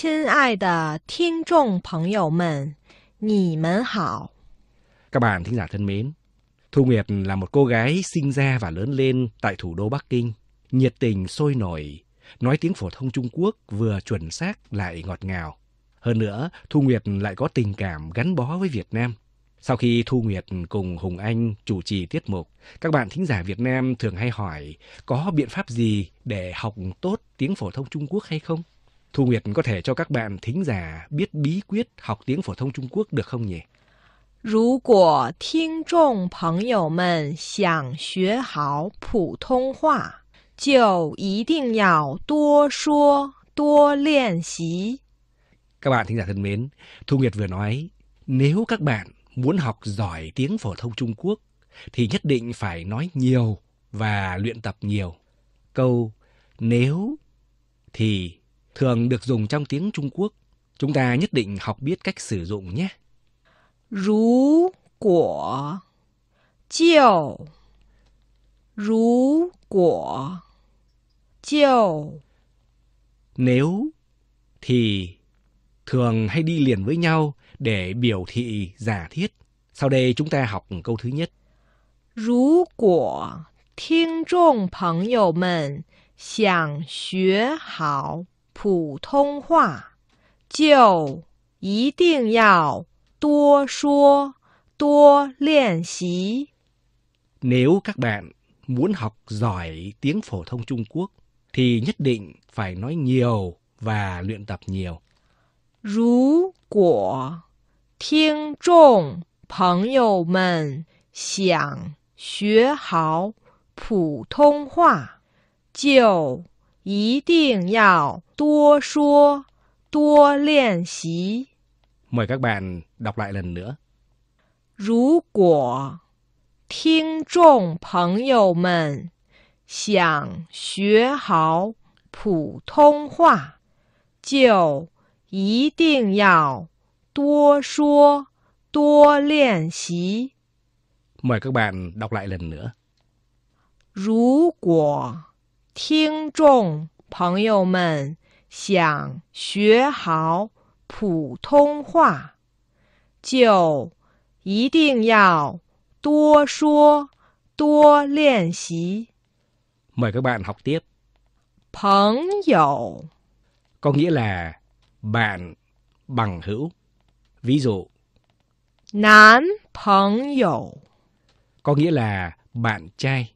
亲爱的听众朋友们，你们好。Các bạn thính giả thân mến, Thu Nguyệt là một cô gái sinh ra và lớn lên tại thủ đô Bắc Kinh, nhiệt tình sôi nổi, nói tiếng phổ thông Trung Quốc vừa chuẩn xác lại ngọt ngào. Hơn nữa, Thu Nguyệt lại có tình cảm gắn bó với Việt Nam. Sau khi Thu Nguyệt cùng Hùng Anh chủ trì tiết mục, các bạn thính giả Việt Nam thường hay hỏi có biện pháp gì để học tốt tiếng phổ thông Trung Quốc hay không? Thu Nguyệt có thể cho các bạn thính giả biết bí quyết học tiếng phổ thông Trung Quốc được không nhỉ? 如果听众朋友们想学好普通话，就一定要多说多练习。Các bạn thính giả thân mến, Thu Nguyệt vừa nói, nếu các bạn muốn học giỏi tiếng phổ thông Trung Quốc thì nhất định phải nói nhiều và luyện tập nhiều. Câu nếu thì thường được dùng trong tiếng Trung Quốc. Chúng ta nhất định học biết cách sử dụng nhé. Rú của Chiều Rú của Chiều Nếu thì thường hay đi liền với nhau để biểu thị giả thiết. Sau đây chúng ta học câu thứ nhất. 如果听众朋友们想学好普通话，就一定要多说、多练习。Nếu các bạn muốn học giỏi tiếng phổ thông Trung Quốc thì nhất định phải nói nhiều và luyện tập nhiều. 如果听众朋友们想学好普通话，就一定要多说，多练习。Mời các bạn đọc lại lần nữa. 如果听众朋友们想学好普通话，就一定要多说，多练习。Mời các bạn đọc lại lần nữa. 如果听众朋友们想学好普通话，就一定要多说多练习。Mời các bạn học tiếp. 朋友 có nghĩa là bạn bằng hữu. Ví dụ, Nam 朋友 có nghĩa là bạn trai.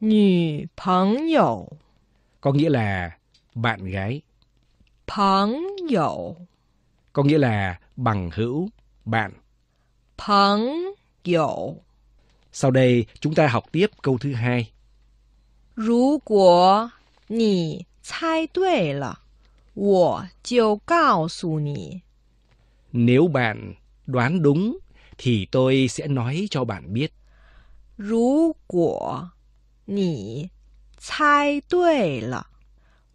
Nhì phẳng dậu Có nghĩa là bạn gái. Phẳng dậu Có nghĩa là bằng hữu, bạn. Phẳng dậu Sau đây chúng ta học tiếp câu thứ hai. Rú của nì 猜对了我就告诉你. Nếu bạn đoán đúng thì tôi sẽ nói cho bạn biết. nếu 你猜对了，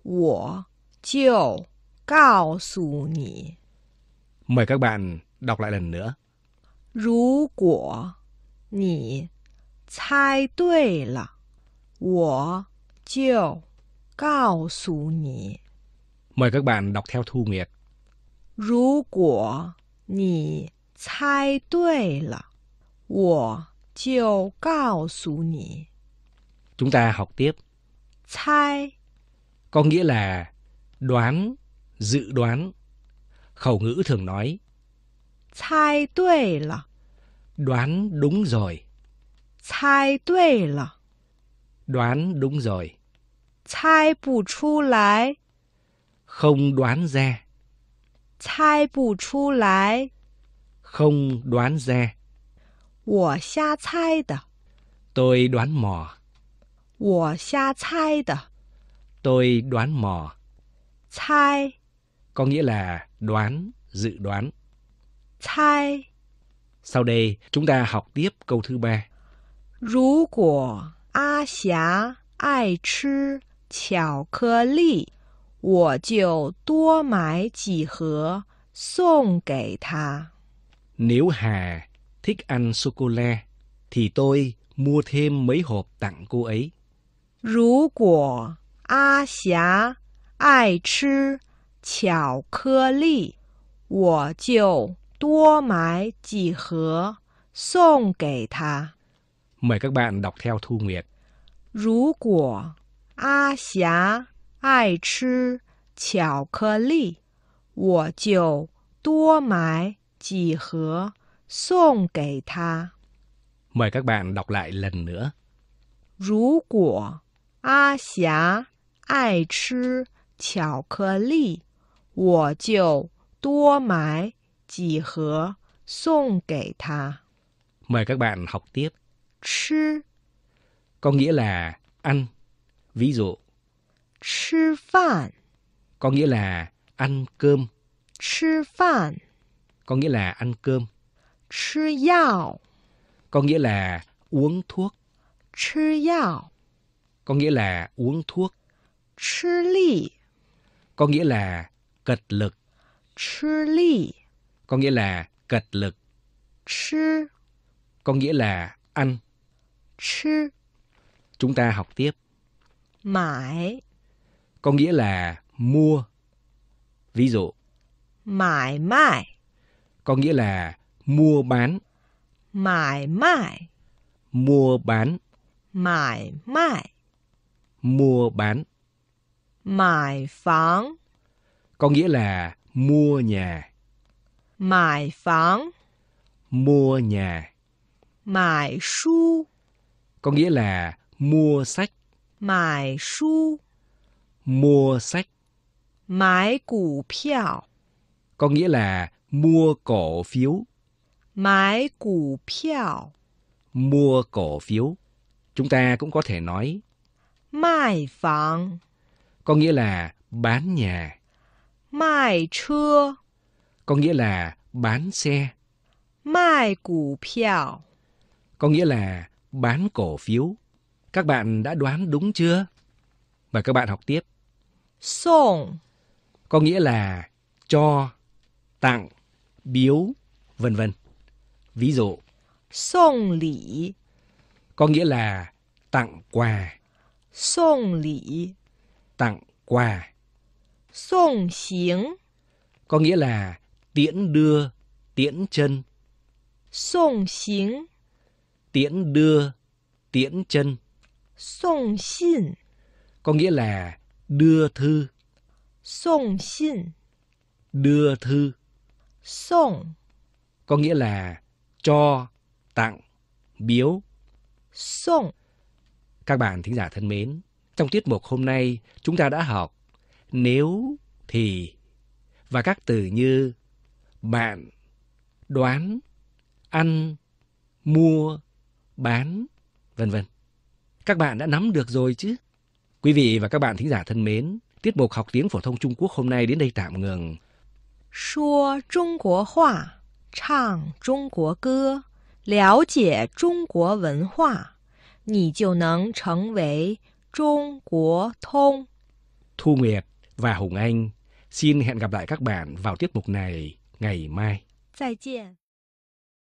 我就告诉你。mời các bạn đọc lại lần nữa。如果你猜对了，我就告诉你。mời các bạn đọc theo thu nhiệt。如果你猜对了，我就告诉你。Chúng ta học tiếp có nghĩa là đoán, dự đoán. Khẩu ngữ thường nói, nói 猜对了 Đoán đúng rồi. 猜对了 Đoán đúng rồi. 猜不出来 Không đoán ra. 猜不出来 Không đoán ra. Tôi đoán mò. Tôi đoán mò. 猜. Có nghĩa là đoán, dự đoán. 猜. Sau đây, chúng ta học tiếp câu thứ ba. Nếu Hà thích ăn sô cô la thì tôi mua thêm mấy hộp tặng cô ấy. 如果阿霞爱吃巧克力，我就多买几盒送给她。Mời các bạn đọc theo Thu Nguyệt. 如果阿霞爱吃巧克力，我就多买几盒送给她。Mời các bạn đọc lại lần nữa. 如果阿霞爱吃巧克力，我就多买几盒送给她。Mời các bạn học tiếp có nghĩa là ăn. Ví dụ, 吃饭 có nghĩa là ăn cơm. 吃饭 có nghĩa là ăn cơm. 吃药 có nghĩa là uống thuốc. 吃药 có nghĩa là uống thuốc. Chí lì có nghĩa là cật lực. Chí lì có nghĩa là cật lực. Chí có nghĩa là ăn. Chí Chúng ta học tiếp. Mãi có nghĩa là mua. Ví dụ. Mãi mãi có nghĩa là mua bán. Mãi mãi mua bán. Mãi mãi mua bán. Mài phóng có nghĩa là mua nhà. Mài phóng mua nhà. Mài su có nghĩa là mua sách. Mài su mua sách. mải cổ phiếu có nghĩa là mua cổ phiếu. mải cổ phiếu mua cổ phiếu. Chúng ta cũng có thể nói Mài phẳng có nghĩa là bán nhà. Mài chơ có nghĩa là bán xe. Mài cổ phiếu có nghĩa là bán cổ phiếu. Các bạn đã đoán đúng chưa? và các bạn học tiếp. Song có nghĩa là cho, tặng, biếu, vân vân. Ví dụ, song lý có nghĩa là tặng quà. Song lý Tặng quà Song xiếng Có nghĩa là tiễn đưa, tiễn chân Song xiếng Tiễn đưa, tiễn chân Song xin Có nghĩa là đưa thư Song xin Đưa thư Song Có nghĩa là cho, tặng, biếu Song các bạn thính giả thân mến, trong tiết mục hôm nay chúng ta đã học nếu thì và các từ như bạn, đoán, ăn, mua, bán, vân vân. Các bạn đã nắm được rồi chứ? Quý vị và các bạn thính giả thân mến, tiết mục học tiếng phổ thông Trung Quốc hôm nay đến đây tạm ngừng. Trung Trung Trung Quốc, Quốc, văn 说中国话，唱中国歌，了解中国文化。你就能成为中国通. Thu Nguyệt và Hùng Anh xin hẹn gặp lại các bạn vào tiết mục này ngày mai. 再见.